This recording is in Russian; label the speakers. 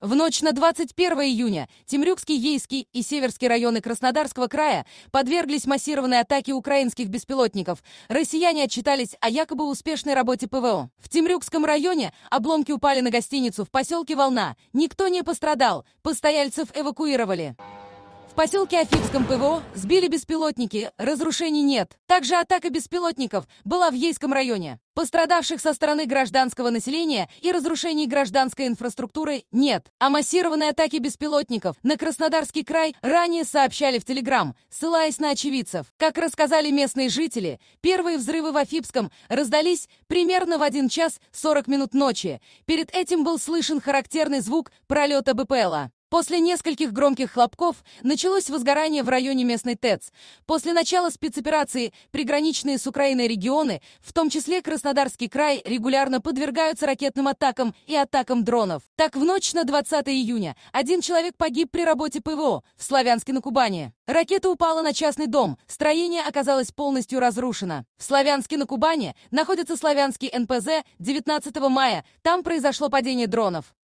Speaker 1: В ночь на 21 июня Темрюкский, Ейский и Северский районы Краснодарского края подверглись массированной атаке украинских беспилотников. Россияне отчитались о якобы успешной работе ПВО. В Темрюкском районе обломки упали на гостиницу в поселке Волна. Никто не пострадал, постояльцев эвакуировали поселке Афипском ПВО сбили беспилотники, разрушений нет. Также атака беспилотников была в Ейском районе. Пострадавших со стороны гражданского населения и разрушений гражданской инфраструктуры нет. О массированной атаке беспилотников на Краснодарский край ранее сообщали в Телеграм, ссылаясь на очевидцев. Как рассказали местные жители, первые взрывы в Афипском раздались примерно в 1 час 40 минут ночи. Перед этим был слышен характерный звук пролета БПЛа. После нескольких громких хлопков началось возгорание в районе местной ТЭЦ. После начала спецоперации приграничные с Украиной регионы, в том числе Краснодарский край, регулярно подвергаются ракетным атакам и атакам дронов. Так, в ночь на 20 июня один человек погиб при работе ПВО в Славянске на Кубани. Ракета упала на частный дом, строение оказалось полностью разрушено. В Славянске на Кубани находится славянский НПЗ 19 мая. Там произошло падение дронов.